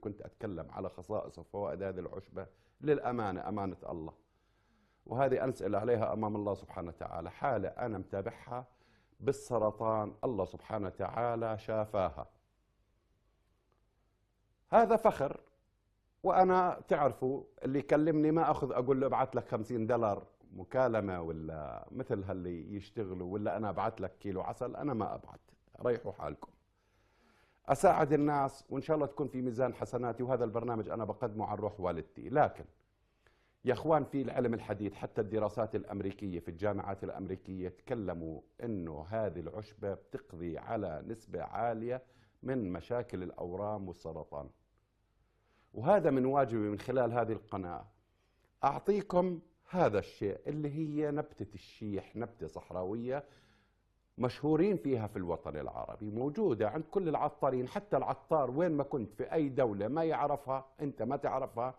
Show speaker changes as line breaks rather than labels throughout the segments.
كنت أتكلم على خصائص وفوائد هذه العشبة للأمانة أمانة الله وهذه أنسأل عليها أمام الله سبحانه وتعالى حالة أنا متابعها بالسرطان الله سبحانه وتعالى شافاها هذا فخر وأنا تعرفوا اللي يكلمني ما أخذ أقول له ابعث لك 50 دولار مكالمة ولا مثل هاللي يشتغلوا ولا أنا ابعث لك كيلو عسل أنا ما ابعث ريحوا حالكم اساعد الناس وان شاء الله تكون في ميزان حسناتي وهذا البرنامج انا بقدمه عن روح والدتي لكن يا اخوان في العلم الحديث حتى الدراسات الامريكيه في الجامعات الامريكيه تكلموا انه هذه العشبه بتقضي على نسبه عاليه من مشاكل الاورام والسرطان وهذا من واجبي من خلال هذه القناه اعطيكم هذا الشيء اللي هي نبته الشيح نبته صحراويه مشهورين فيها في الوطن العربي موجودة عند كل العطارين حتى العطار وين ما كنت في أي دولة ما يعرفها أنت ما تعرفها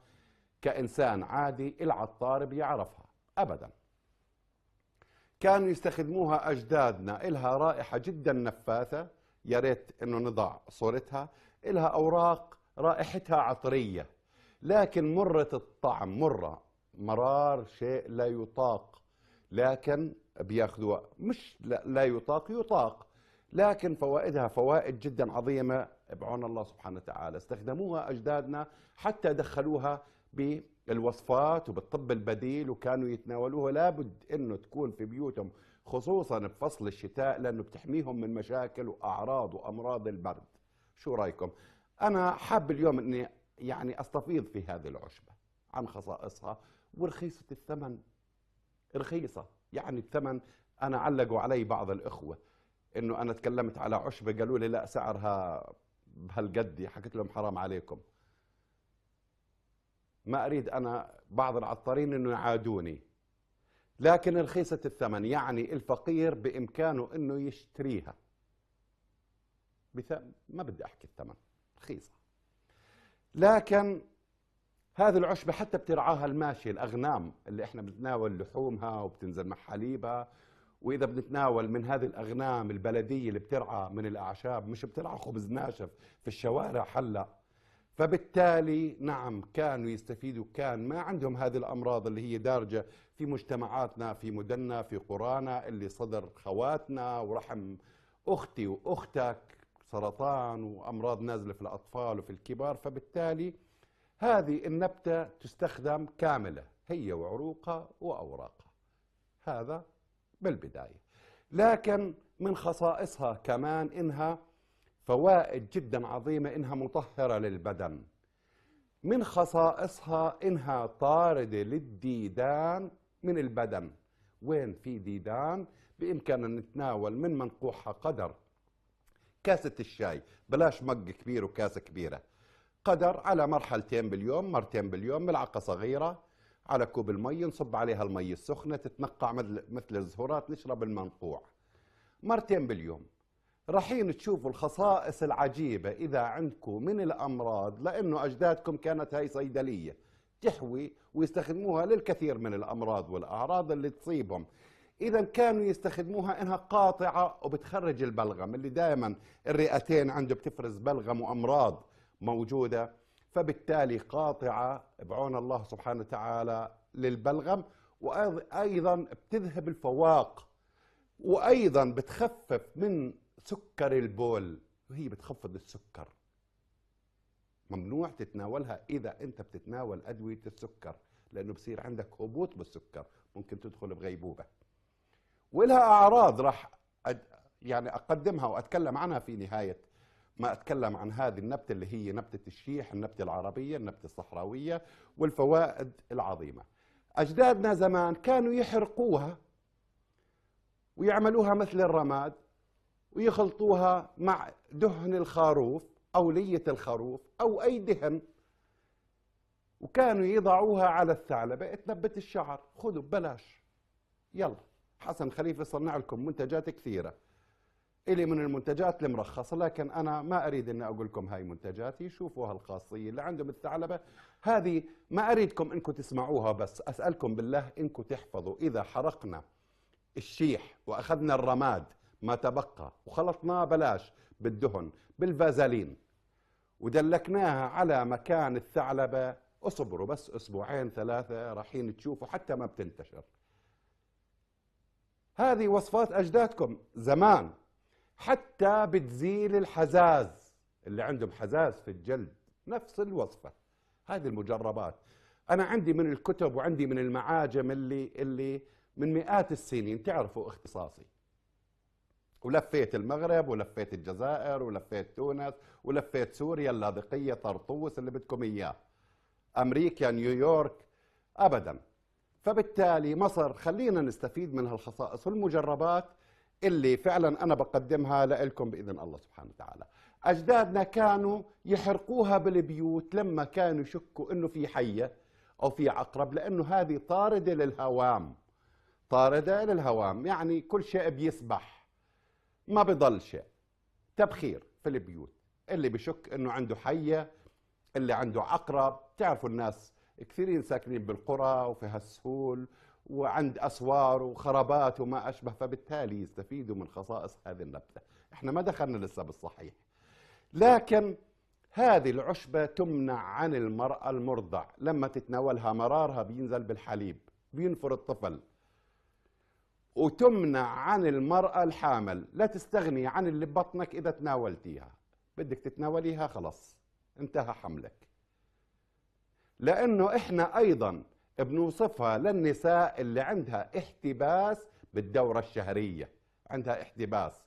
كإنسان عادي العطار بيعرفها أبدا كانوا يستخدموها أجدادنا إلها رائحة جدا نفاثة يا ريت أنه نضع صورتها إلها أوراق رائحتها عطرية لكن مرة الطعم مرة مرار شيء لا يطاق لكن بياخذوها مش لا, لا يطاق يطاق لكن فوائدها فوائد جدا عظيمه بعون الله سبحانه وتعالى استخدموها اجدادنا حتى دخلوها بالوصفات وبالطب البديل وكانوا يتناولوها لابد انه تكون في بيوتهم خصوصا بفصل الشتاء لانه بتحميهم من مشاكل واعراض وامراض البرد شو رايكم انا حاب اليوم اني يعني استفيض في هذه العشبه عن خصائصها ورخيصه الثمن رخيصة يعني الثمن أنا علقوا علي بعض الإخوة إنه أنا تكلمت على عشبة قالوا لي لا سعرها بهالقد حكيت لهم حرام عليكم ما أريد أنا بعض العطارين إنه يعادوني لكن رخيصة الثمن يعني الفقير بإمكانه إنه يشتريها بث... ما بدي أحكي الثمن رخيصة لكن هذه العشبة حتى بترعاها الماشية الأغنام اللي احنا بنتناول لحومها وبتنزل مع حليبها وإذا بنتناول من هذه الأغنام البلدية اللي بترعى من الأعشاب مش بترعى خبز ناشف في الشوارع هلا فبالتالي نعم كانوا يستفيدوا كان ما عندهم هذه الأمراض اللي هي دارجة في مجتمعاتنا في مدننا في قرانا اللي صدر خواتنا ورحم أختي وأختك سرطان وأمراض نازلة في الأطفال وفي الكبار فبالتالي هذه النبتة تستخدم كاملة هي وعروقها وأوراقها هذا بالبداية لكن من خصائصها كمان إنها فوائد جدا عظيمة إنها مطهرة للبدن من خصائصها إنها طاردة للديدان من البدن وين في ديدان بإمكاننا نتناول من منقوحها قدر كاسة الشاي بلاش مق كبير وكاسة كبيرة قدر على مرحلتين باليوم مرتين باليوم ملعقة صغيرة على كوب المي نصب عليها المي السخنة تتنقع مثل الزهورات نشرب المنقوع مرتين باليوم رحين تشوفوا الخصائص العجيبة إذا عندكم من الأمراض لأنه أجدادكم كانت هاي صيدلية تحوي ويستخدموها للكثير من الأمراض والأعراض اللي تصيبهم إذا كانوا يستخدموها إنها قاطعة وبتخرج البلغم اللي دائما الرئتين عنده بتفرز بلغم وأمراض موجودة فبالتالي قاطعة بعون الله سبحانه وتعالى للبلغم وأيضا بتذهب الفواق وأيضا بتخفف من سكر البول وهي بتخفض السكر ممنوع تتناولها إذا أنت بتتناول أدوية السكر لأنه بصير عندك هبوط بالسكر ممكن تدخل بغيبوبة ولها أعراض راح أد... يعني أقدمها وأتكلم عنها في نهاية ما أتكلم عن هذه النبتة اللي هي نبتة الشيح النبتة العربية النبتة الصحراوية والفوائد العظيمة أجدادنا زمان كانوا يحرقوها ويعملوها مثل الرماد ويخلطوها مع دهن الخروف أو لية الخروف أو أي دهن وكانوا يضعوها على الثعلبة تنبت الشعر خذوا ببلاش يلا حسن خليفة صنع لكم منتجات كثيرة إلي من المنتجات المرخصة لكن أنا ما أريد أن أقول لكم هاي منتجاتي شوفوها الخاصية اللي عندهم الثعلبة هذه ما أريدكم أنكم تسمعوها بس أسألكم بالله أنكم تحفظوا إذا حرقنا الشيح وأخذنا الرماد ما تبقى وخلطناه بلاش بالدهن بالفازلين ودلكناها على مكان الثعلبة اصبروا بس أسبوعين ثلاثة رايحين تشوفوا حتى ما بتنتشر هذه وصفات أجدادكم زمان حتى بتزيل الحزاز اللي عندهم حزاز في الجلد نفس الوصفة هذه المجربات أنا عندي من الكتب وعندي من المعاجم اللي اللي من مئات السنين تعرفوا اختصاصي ولفيت المغرب ولفيت الجزائر ولفيت تونس ولفيت سوريا اللاذقية طرطوس اللي بدكم إياه أمريكا نيويورك أبدا فبالتالي مصر خلينا نستفيد من هالخصائص والمجربات اللي فعلا أنا بقدمها لكم بإذن الله سبحانه وتعالى أجدادنا كانوا يحرقوها بالبيوت لما كانوا يشكوا أنه في حية أو في عقرب لأنه هذه طاردة للهوام طاردة للهوام يعني كل شيء بيسبح ما بضل شيء تبخير في البيوت اللي بشك أنه عنده حية اللي عنده عقرب تعرفوا الناس كثيرين ساكنين بالقرى وفي هالسهول وعند أسوار وخرابات وما أشبه فبالتالي يستفيدوا من خصائص هذه النبتة احنا ما دخلنا لسه بالصحيح لكن هذه العشبة تمنع عن المرأة المرضع لما تتناولها مرارها بينزل بالحليب بينفر الطفل وتمنع عن المرأة الحامل لا تستغني عن اللي ببطنك إذا تناولتيها بدك تتناوليها خلص انتهى حملك لأنه إحنا أيضا بنوصفها للنساء اللي عندها احتباس بالدورة الشهرية عندها احتباس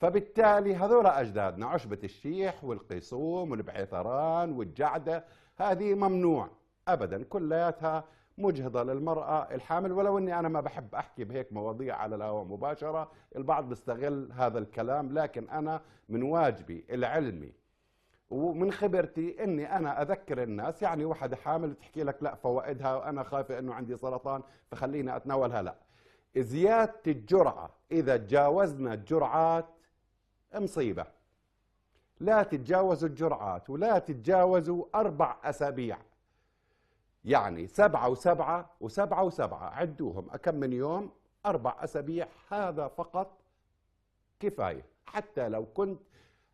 فبالتالي هذول أجدادنا عشبة الشيح والقيصوم والبعيثران والجعدة هذه ممنوع أبدا كلياتها مجهضة للمرأة الحامل ولو أني أنا ما بحب أحكي بهيك مواضيع على الهواء مباشرة البعض بيستغل هذا الكلام لكن أنا من واجبي العلمي ومن خبرتي اني انا اذكر الناس يعني وحده حامل تحكي لك لا فوائدها وانا خايفه انه عندي سرطان فخلينا اتناولها لا زياده الجرعه اذا تجاوزنا الجرعات مصيبه لا تتجاوزوا الجرعات ولا تتجاوزوا اربع اسابيع يعني سبعة وسبعة وسبعة وسبعة عدوهم أكم من يوم أربع أسابيع هذا فقط كفاية حتى لو كنت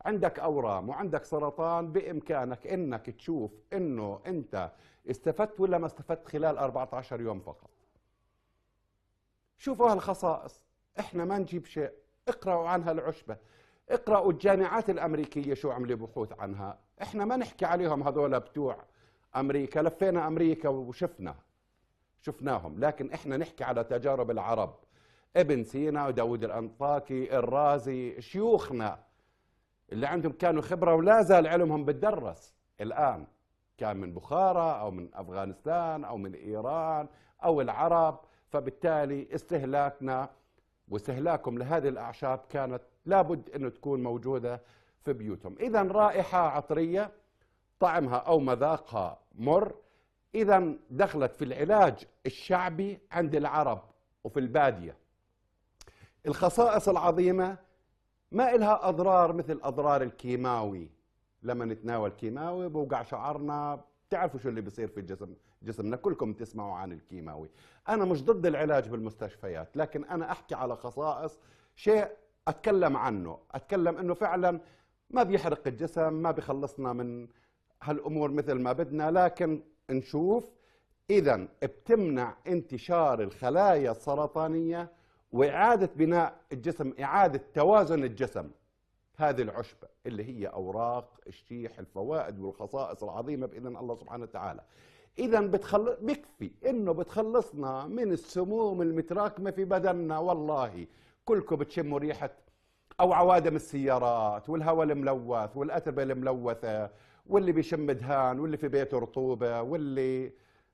عندك اورام وعندك سرطان بامكانك انك تشوف انه انت استفدت ولا ما استفدت خلال 14 يوم فقط شوفوا هالخصائص احنا ما نجيب شيء اقرأوا عنها العشبة اقرأوا الجامعات الأمريكية شو عملوا بحوث عنها احنا ما نحكي عليهم هذول بتوع أمريكا لفينا أمريكا وشفنا شفناهم لكن احنا نحكي على تجارب العرب ابن سينا وداود الأنطاكي الرازي شيوخنا اللي عندهم كانوا خبرة ولا زال علمهم بتدرس الآن كان من بخارى أو من أفغانستان أو من إيران أو العرب فبالتالي استهلاكنا واستهلاكهم لهذه الأعشاب كانت لابد أنه تكون موجودة في بيوتهم إذا رائحة عطرية طعمها أو مذاقها مر إذا دخلت في العلاج الشعبي عند العرب وفي البادية الخصائص العظيمة ما إلها أضرار مثل أضرار الكيماوي لما نتناول كيماوي بوقع شعرنا بتعرفوا شو اللي بصير في جسم جسمنا كلكم تسمعوا عن الكيماوي أنا مش ضد العلاج بالمستشفيات لكن أنا أحكي على خصائص شيء أتكلم عنه أتكلم أنه فعلا ما بيحرق الجسم ما بيخلصنا من هالأمور مثل ما بدنا لكن نشوف إذا بتمنع انتشار الخلايا السرطانية وإعادة بناء الجسم إعادة توازن الجسم هذه العشبة اللي هي أوراق الشيح الفوائد والخصائص العظيمة بإذن الله سبحانه وتعالى إذا بتخل... بكفي إنه بتخلصنا من السموم المتراكمة في بدننا والله كلكم بتشموا ريحة أو عوادم السيارات والهواء الملوث والأتربة الملوثة واللي بيشم دهان واللي في بيته رطوبة واللي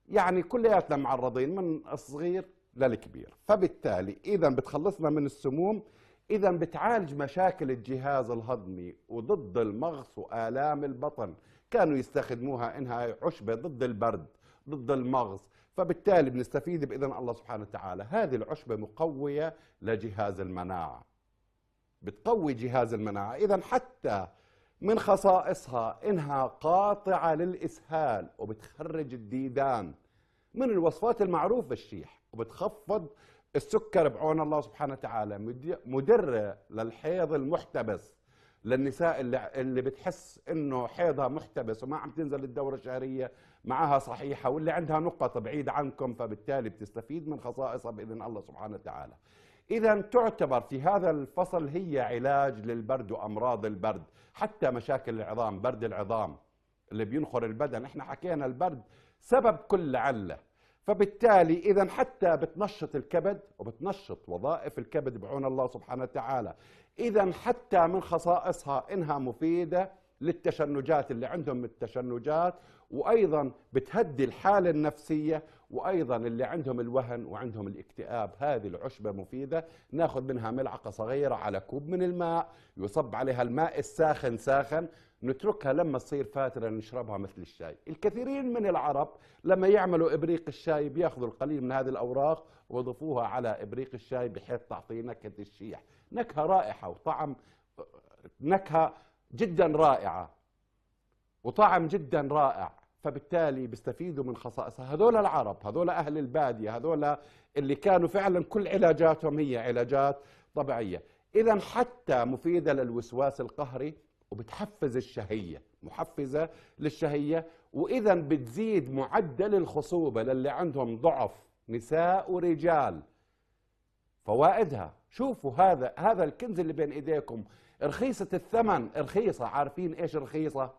يعني كلياتنا معرضين من الصغير للكبير فبالتالي إذا بتخلصنا من السموم إذا بتعالج مشاكل الجهاز الهضمي وضد المغص وآلام البطن كانوا يستخدموها إنها عشبة ضد البرد ضد المغص فبالتالي بنستفيد بإذن الله سبحانه وتعالى هذه العشبة مقوية لجهاز المناعة بتقوي جهاز المناعة إذا حتى من خصائصها إنها قاطعة للإسهال وبتخرج الديدان من الوصفات المعروفة الشيح وبتخفض السكر بعون الله سبحانه وتعالى مدرة للحيض المحتبس للنساء اللي, اللي بتحس انه حيضها محتبس وما عم تنزل الدورة الشهرية معها صحيحة واللي عندها نقط بعيد عنكم فبالتالي بتستفيد من خصائصها بإذن الله سبحانه وتعالى إذا تعتبر في هذا الفصل هي علاج للبرد وأمراض البرد حتى مشاكل العظام برد العظام اللي بينخر البدن احنا حكينا البرد سبب كل علة فبالتالي اذا حتى بتنشط الكبد وبتنشط وظائف الكبد بعون الله سبحانه وتعالى اذا حتى من خصائصها انها مفيده للتشنجات اللي عندهم التشنجات وايضا بتهدي الحاله النفسيه وايضا اللي عندهم الوهن وعندهم الاكتئاب هذه العشبه مفيده ناخذ منها ملعقه صغيره على كوب من الماء يصب عليها الماء الساخن ساخن نتركها لما تصير فاترة نشربها مثل الشاي الكثيرين من العرب لما يعملوا إبريق الشاي بيأخذوا القليل من هذه الأوراق ويضيفوها على إبريق الشاي بحيث تعطي نكهة الشيح نكهة رائحة وطعم نكهة جدا رائعة وطعم جدا رائع فبالتالي بيستفيدوا من خصائصها هذول العرب هذول أهل البادية هذول اللي كانوا فعلا كل علاجاتهم هي علاجات طبيعية إذا حتى مفيدة للوسواس القهري وبتحفز الشهية محفزة للشهية وإذا بتزيد معدل الخصوبة للي عندهم ضعف نساء ورجال فوائدها شوفوا هذا هذا الكنز اللي بين ايديكم رخيصة الثمن رخيصة عارفين ايش رخيصة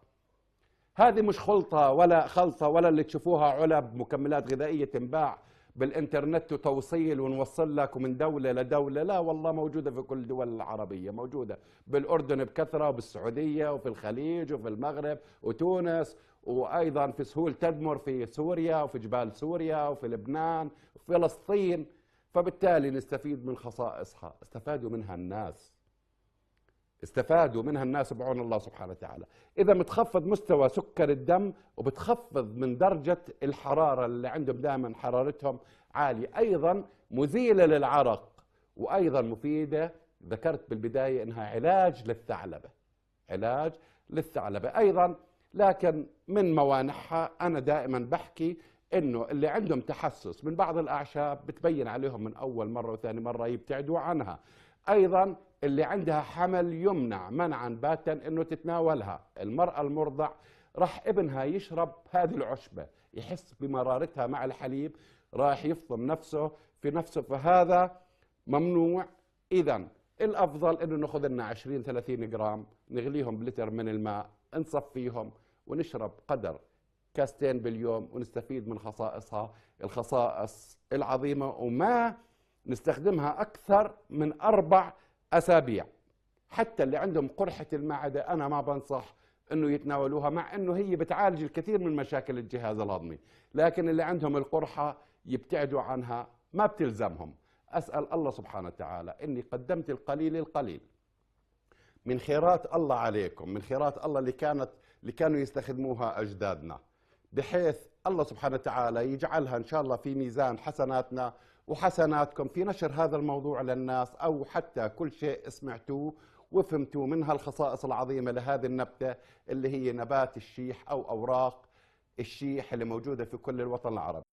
هذه مش خلطة ولا خلطة ولا اللي تشوفوها علب مكملات غذائية تنباع بالانترنت وتوصيل ونوصل لك ومن دولة لدولة لا والله موجودة في كل الدول العربية موجودة بالأردن بكثرة وبالسعودية وفي الخليج وفي المغرب وتونس وأيضا في سهول تدمر في سوريا وفي جبال سوريا وفي لبنان وفلسطين فبالتالي نستفيد من خصائصها استفادوا منها الناس استفادوا منها الناس بعون الله سبحانه وتعالى اذا بتخفض مستوى سكر الدم وبتخفض من درجه الحراره اللي عندهم دائما حرارتهم عاليه ايضا مزيله للعرق وايضا مفيده ذكرت بالبدايه انها علاج للثعلبه علاج للثعلبه ايضا لكن من موانعها انا دائما بحكي انه اللي عندهم تحسس من بعض الاعشاب بتبين عليهم من اول مره وثاني مره يبتعدوا عنها أيضا اللي عندها حمل يمنع منعا باتا أنه تتناولها المرأة المرضع راح ابنها يشرب هذه العشبة يحس بمرارتها مع الحليب راح يفطم نفسه في نفسه فهذا ممنوع إذا الأفضل أنه ناخذ لنا 20 30 جرام نغليهم بلتر من الماء نصفيهم ونشرب قدر كاستين باليوم ونستفيد من خصائصها الخصائص العظيمة وما نستخدمها أكثر من أربع أسابيع حتى اللي عندهم قرحة المعدة أنا ما بنصح أنه يتناولوها مع أنه هي بتعالج الكثير من مشاكل الجهاز الهضمي لكن اللي عندهم القرحة يبتعدوا عنها ما بتلزمهم أسأل الله سبحانه وتعالى أني قدمت القليل القليل من خيرات الله عليكم من خيرات الله اللي كانت اللي كانوا يستخدموها أجدادنا بحيث الله سبحانه وتعالى يجعلها إن شاء الله في ميزان حسناتنا وحسناتكم في نشر هذا الموضوع للناس أو حتى كل شيء سمعتوه وفهمتوا منها الخصائص العظيمة لهذه النبتة اللي هي نبات الشيح أو أوراق الشيح اللي موجودة في كل الوطن العربي